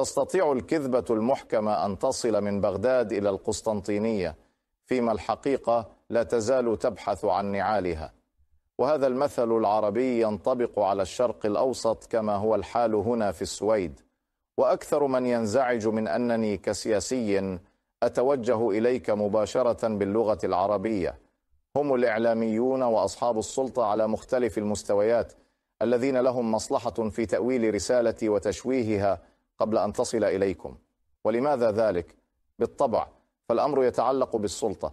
تستطيع الكذبة المحكمة أن تصل من بغداد إلى القسطنطينية فيما الحقيقة لا تزال تبحث عن نعالها وهذا المثل العربي ينطبق على الشرق الأوسط كما هو الحال هنا في السويد وأكثر من ينزعج من أنني كسياسي أتوجه إليك مباشرة باللغة العربية هم الإعلاميون وأصحاب السلطة على مختلف المستويات الذين لهم مصلحة في تأويل رسالتي وتشويهها قبل أن تصل إليكم ولماذا ذلك؟ بالطبع فالأمر يتعلق بالسلطة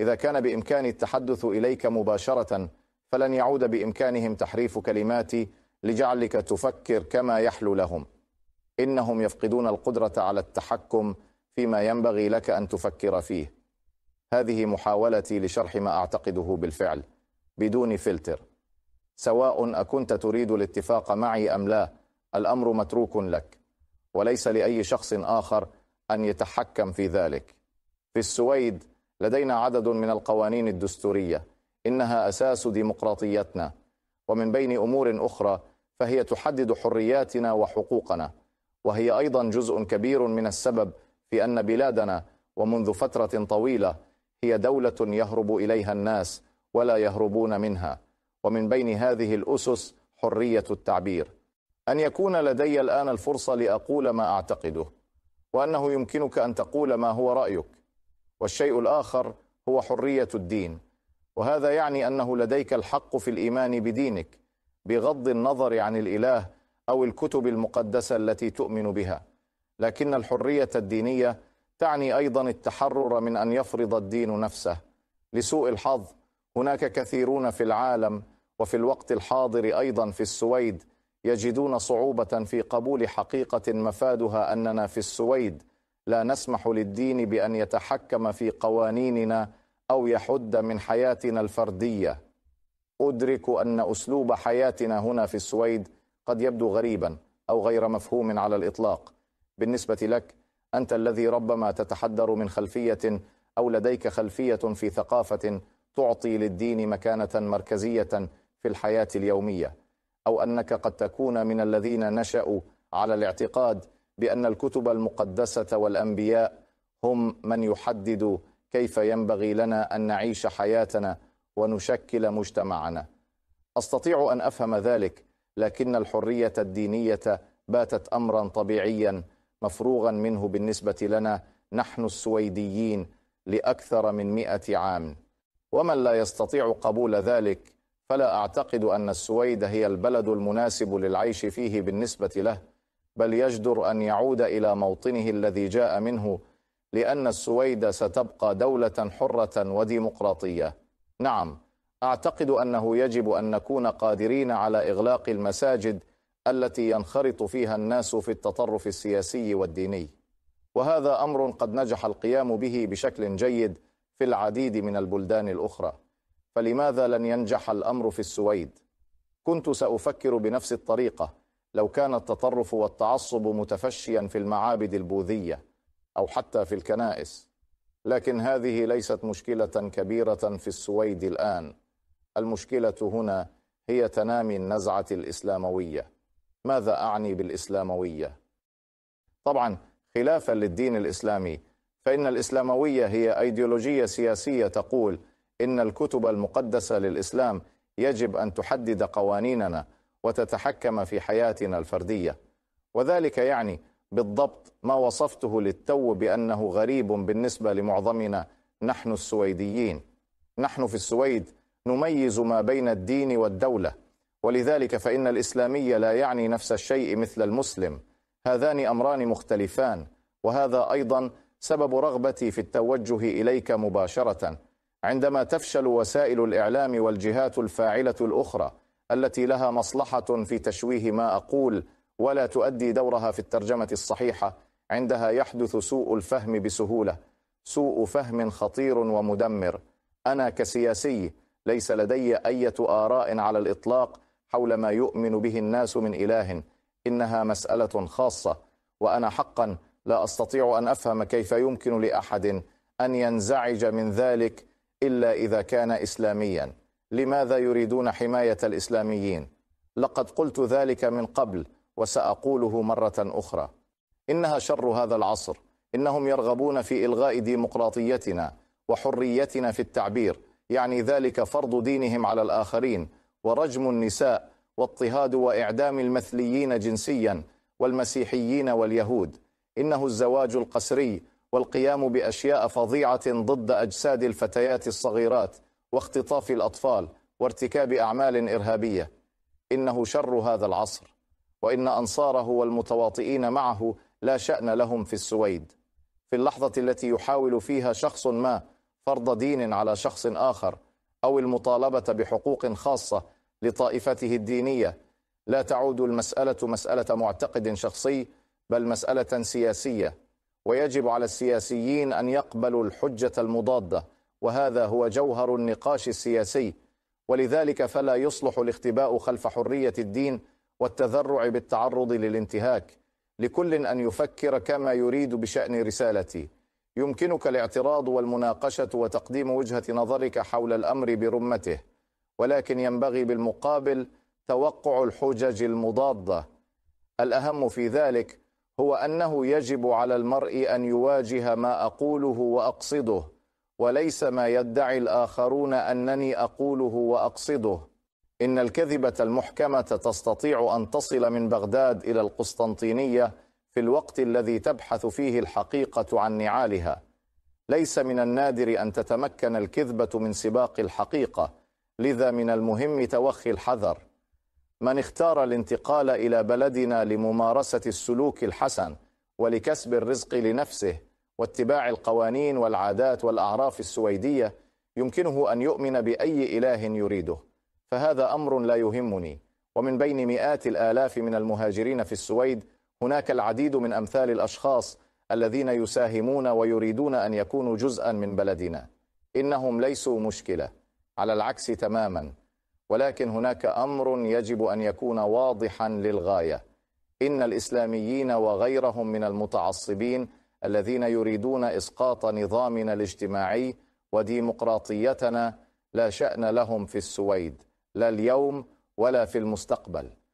إذا كان بإمكاني التحدث إليك مباشرة فلن يعود بإمكانهم تحريف كلماتي لجعلك تفكر كما يحلو لهم إنهم يفقدون القدرة على التحكم فيما ينبغي لك أن تفكر فيه هذه محاولتي لشرح ما أعتقده بالفعل بدون فلتر سواء أكنت تريد الاتفاق معي أم لا الأمر متروك لك وليس لأي شخص آخر أن يتحكم في ذلك في السويد لدينا عدد من القوانين الدستورية إنها أساس ديمقراطيتنا ومن بين أمور أخرى فهي تحدد حرياتنا وحقوقنا وهي أيضا جزء كبير من السبب في أن بلادنا ومنذ فترة طويلة هي دولة يهرب إليها الناس ولا يهربون منها ومن بين هذه الأسس حرية التعبير أن يكون لدي الآن الفرصة لأقول ما أعتقده وأنه يمكنك أن تقول ما هو رأيك والشيء الآخر هو حرية الدين وهذا يعني أنه لديك الحق في الإيمان بدينك بغض النظر عن الإله أو الكتب المقدسة التي تؤمن بها لكن الحرية الدينية تعني أيضا التحرر من أن يفرض الدين نفسه لسوء الحظ هناك كثيرون في العالم وفي الوقت الحاضر أيضا في السويد يجدون صعوبة في قبول حقيقة مفادها أننا في السويد لا نسمح للدين بأن يتحكم في قوانيننا أو يحد من حياتنا الفردية أدرك أن أسلوب حياتنا هنا في السويد قد يبدو غريبا أو غير مفهوم على الإطلاق بالنسبة لك أنت الذي ربما تتحدر من خلفية أو لديك خلفية في ثقافة تعطي للدين مكانة مركزية في الحياة اليومية أو أنك قد تكون من الذين نشأوا على الاعتقاد بأن الكتب المقدسة والأنبياء هم من يحدد كيف ينبغي لنا أن نعيش حياتنا ونشكل مجتمعنا أستطيع أن أفهم ذلك لكن الحرية الدينية باتت أمرا طبيعيا مفروغا منه بالنسبة لنا نحن السويديين لأكثر من مئة عام ومن لا يستطيع قبول ذلك فلا أعتقد أن السويد هي البلد المناسب للعيش فيه بالنسبة له بل يجدر أن يعود إلى موطنه الذي جاء منه لأن السويد ستبقى دولة حرة وديمقراطية نعم أعتقد أنه يجب أن نكون قادرين على إغلاق المساجد التي ينخرط فيها الناس في التطرف السياسي والديني وهذا أمر قد نجح القيام به بشكل جيد في العديد من البلدان الأخرى فلماذا لن ينجح الأمر في السويد؟ كنت سأفكر بنفس الطريقة لو كان التطرف والتعصب متفشيا في المعابد البوذية أو حتى في الكنائس لكن هذه ليست مشكلة كبيرة في السويد الآن المشكلة هنا هي تنامي النزعة الإسلاموية ماذا أعني بالإسلاموية؟ طبعا خلافا للدين الإسلامي فإن الإسلاموية هي أيديولوجية سياسية تقول إن الكتب المقدسة للإسلام يجب أن تحدد قوانيننا وتتحكم في حياتنا الفردية وذلك يعني بالضبط ما وصفته للتو بأنه غريب بالنسبة لمعظمنا نحن السويديين نحن في السويد نميز ما بين الدين والدولة ولذلك فإن الإسلامي لا يعني نفس الشيء مثل المسلم هذان أمران مختلفان وهذا أيضا سبب رغبتي في التوجه إليك مباشرةً عندما تفشل وسائل الاعلام والجهات الفاعله الاخرى التي لها مصلحه في تشويه ما اقول ولا تؤدي دورها في الترجمه الصحيحه عندها يحدث سوء الفهم بسهوله سوء فهم خطير ومدمر انا كسياسي ليس لدي ايه اراء على الاطلاق حول ما يؤمن به الناس من اله انها مساله خاصه وانا حقا لا استطيع ان افهم كيف يمكن لاحد ان ينزعج من ذلك إلا إذا كان إسلاميا لماذا يريدون حماية الإسلاميين؟ لقد قلت ذلك من قبل وسأقوله مرة أخرى إنها شر هذا العصر إنهم يرغبون في إلغاء ديمقراطيتنا وحريتنا في التعبير يعني ذلك فرض دينهم على الآخرين ورجم النساء واضطهاد وإعدام المثليين جنسيا والمسيحيين واليهود إنه الزواج القسري والقيام باشياء فظيعه ضد اجساد الفتيات الصغيرات واختطاف الاطفال وارتكاب اعمال ارهابيه انه شر هذا العصر وان انصاره والمتواطئين معه لا شان لهم في السويد في اللحظه التي يحاول فيها شخص ما فرض دين على شخص اخر او المطالبه بحقوق خاصه لطائفته الدينيه لا تعود المساله مساله معتقد شخصي بل مساله سياسيه ويجب على السياسيين أن يقبلوا الحجة المضادة وهذا هو جوهر النقاش السياسي ولذلك فلا يصلح الاختباء خلف حرية الدين والتذرع بالتعرض للانتهاك لكل أن يفكر كما يريد بشأن رسالتي يمكنك الاعتراض والمناقشة وتقديم وجهة نظرك حول الأمر برمته ولكن ينبغي بالمقابل توقع الحجج المضادة الأهم في ذلك هو انه يجب على المرء ان يواجه ما اقوله واقصده وليس ما يدعي الاخرون انني اقوله واقصده ان الكذبه المحكمه تستطيع ان تصل من بغداد الى القسطنطينيه في الوقت الذي تبحث فيه الحقيقه عن نعالها ليس من النادر ان تتمكن الكذبه من سباق الحقيقه لذا من المهم توخي الحذر من اختار الانتقال إلى بلدنا لممارسة السلوك الحسن ولكسب الرزق لنفسه واتباع القوانين والعادات والأعراف السويدية يمكنه أن يؤمن بأي إله يريده فهذا أمر لا يهمني ومن بين مئات الآلاف من المهاجرين في السويد هناك العديد من أمثال الأشخاص الذين يساهمون ويريدون أن يكونوا جزءا من بلدنا إنهم ليسوا مشكلة على العكس تماما ولكن هناك امر يجب ان يكون واضحا للغايه ان الاسلاميين وغيرهم من المتعصبين الذين يريدون اسقاط نظامنا الاجتماعي وديمقراطيتنا لا شان لهم في السويد لا اليوم ولا في المستقبل